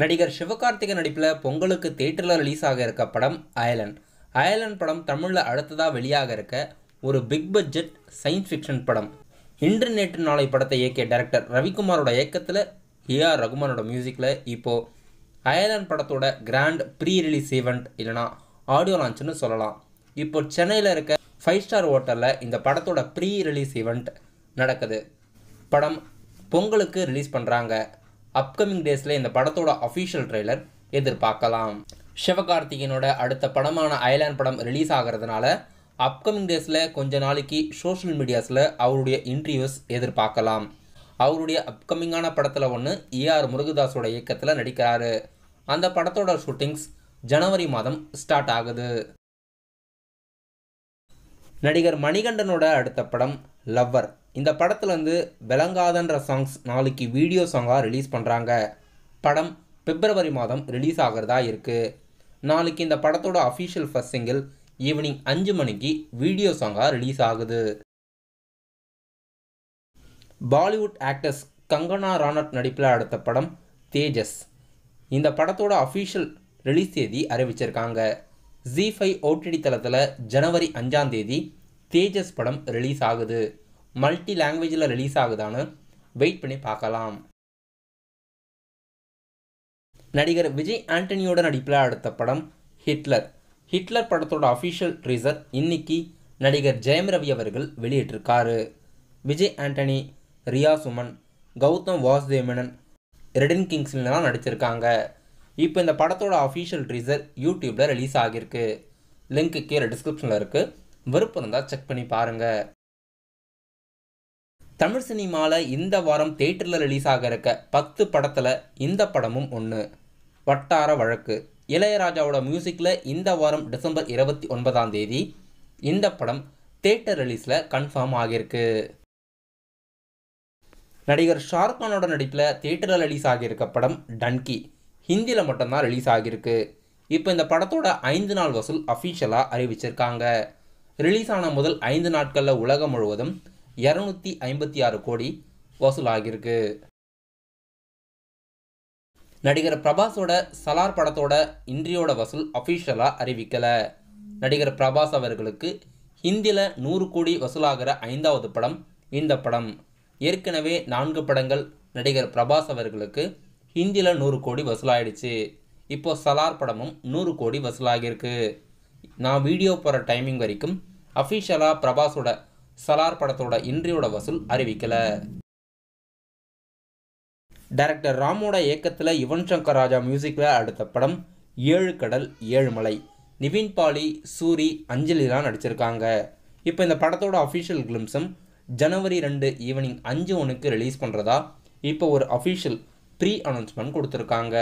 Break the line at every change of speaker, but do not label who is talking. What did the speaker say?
நடிகர் சிவகார்த்திகை நடிப்பில் பொங்கலுக்கு தேட்டரில் ரிலீஸ் ஆக இருக்க படம் அயலன் அயலன் படம் தமிழில் அடுத்ததாக வெளியாக இருக்க ஒரு பிக் பட்ஜெட் சயின்ஸ் ஃபிக்ஷன் படம் இன்று நேற்று நாளை படத்தை இயக்கிய டேரக்டர் ரவிக்குமாரோட இயக்கத்தில் ஏஆர் ரகுமானோட மியூசிக்கில் இப்போது அயலன் படத்தோட கிராண்ட் ப்ரீ ரிலீஸ் ஈவெண்ட் இல்லைனா ஆடியோ லான்ச்னு சொல்லலாம் இப்போ சென்னையில் இருக்க ஃபைவ் ஸ்டார் ஹோட்டலில் இந்த படத்தோட ப்ரீ ரிலீஸ் ஈவெண்ட் நடக்குது படம் பொங்கலுக்கு ரிலீஸ் பண்ணுறாங்க அப்கமிங் டேஸில் இந்த படத்தோட அஃபீஷியல் ட்ரெய்லர் எதிர்பார்க்கலாம் சிவகார்த்திகனோட அடுத்த படமான அயலான் படம் ரிலீஸ் ஆகிறதுனால அப்கமிங் டேஸில் கொஞ்ச நாளைக்கு சோஷியல் மீடியாஸில் அவருடைய இன்டர்வியூஸ் எதிர்பார்க்கலாம் அவருடைய அப்கமிங்கான படத்தில் ஒன்று ஏஆர் முருகதாஸோட இயக்கத்தில் நடிக்கிறாரு அந்த படத்தோட ஷூட்டிங்ஸ் ஜனவரி மாதம் ஸ்டார்ட் ஆகுது நடிகர் மணிகண்டனோட அடுத்த படம் லவ்வர் இந்த படத்துலேருந்து விளங்காதன்ற சாங்ஸ் நாளைக்கு வீடியோ சாங்காக ரிலீஸ் பண்ணுறாங்க படம் பிப்ரவரி மாதம் ரிலீஸ் ஆகிறதா இருக்குது நாளைக்கு இந்த படத்தோட அஃபீஷியல் ஃபஸ்ட் சிங்கிள் ஈவினிங் அஞ்சு மணிக்கு வீடியோ சாங்காக ரிலீஸ் ஆகுது பாலிவுட் ஆக்டர்ஸ் கங்கனா ராணட் நடிப்பில் அடுத்த படம் தேஜஸ் இந்த படத்தோட அஃபீஷியல் ரிலீஸ் தேதி அறிவிச்சிருக்காங்க ஜி ஃபைவ் ஓடிடி தளத்தில் ஜனவரி அஞ்சாம் தேதி தேஜஸ் படம் ரிலீஸ் ஆகுது மல்டி லாங்குவேஜில் ரிலீஸ் ஆகுதான்னு வெயிட் பண்ணி பார்க்கலாம் நடிகர் விஜய் ஆண்டனியோட நடிப்பில் அடுத்த படம் ஹிட்லர் ஹிட்லர் படத்தோட அஃபிஷியல் ட்ரீசர் இன்னைக்கு நடிகர் ஜெயம் ரவி அவர்கள் வெளியிட்டிருக்காரு விஜய் ஆண்டனி ரியா சுமன் கௌதம் வாசுதேவனன் ரெடின் கிங்ஸ்லாம் நடிச்சிருக்காங்க இப்போ இந்த படத்தோட அஃபீஷியல் ட்ரீசர் யூடியூப்பில் ரிலீஸ் ஆகியிருக்கு லிங்க்கு கீழே டிஸ்கிரிப்ஷனில் இருக்குது விருப்பம் இருந்தால் செக் பண்ணி பாருங்கள் தமிழ் சினிமாவில் இந்த வாரம் தேட்டரில் ரிலீஸ் ஆக இருக்க பத்து படத்தில் இந்த படமும் ஒன்று வட்டார வழக்கு இளையராஜாவோட மியூசிக்கில் இந்த வாரம் டிசம்பர் இருபத்தி ஒன்பதாம் தேதி இந்த படம் தேட்டர் ரிலீஸில் கன்ஃபார்ம் ஆகியிருக்கு நடிகர் ஷாருக்கானோட நடிப்பில் தேட்டரில் ரிலீஸ் ஆகியிருக்க படம் டன்கி ஹிந்தியில் மட்டும்தான் ரிலீஸ் ஆகியிருக்கு இப்போ இந்த படத்தோட ஐந்து நாள் வசூல் அஃபிஷியலாக அறிவிச்சிருக்காங்க ரிலீஸ் ஆன முதல் ஐந்து நாட்களில் உலகம் முழுவதும் இரநூத்தி ஐம்பத்தி ஆறு கோடி வசூல் ஆகியிருக்கு நடிகர் பிரபாஸோட சலார் படத்தோட இன்றியோட வசூல் அஃபிஷியலாக அறிவிக்கலை நடிகர் பிரபாஸ் அவர்களுக்கு ஹிந்தியில் நூறு கோடி வசூலாகிற ஐந்தாவது படம் இந்த படம் ஏற்கனவே நான்கு படங்கள் நடிகர் பிரபாஸ் அவர்களுக்கு ஹிந்தியில் நூறு கோடி வசூலாயிடுச்சு இப்போது சலார் படமும் நூறு கோடி வசூலாகியிருக்கு நான் வீடியோ போகிற டைமிங் வரைக்கும் அஃபிஷியலாக பிரபாஸோட சலார் படத்தோட இன்றியோட வசூல் அறிவிக்கலை டைரக்டர் ராமோட இயக்கத்தில் யுவன் சங்கர் ராஜா மியூசிக்கில் அடுத்த படம் ஏழு கடல் ஏழு மலை நிவின் பாலி சூரி அஞ்சலிலாம் நடிச்சிருக்காங்க இப்போ இந்த படத்தோட அஃபிஷியல் கிளிம்சம் ஜனவரி ரெண்டு ஈவினிங் அஞ்சு ஒன்றுக்கு ரிலீஸ் பண்ணுறதா இப்போ ஒரு அஃபிஷியல் ப்ரீ அனௌன்ஸ்மெண்ட் கொடுத்துருக்காங்க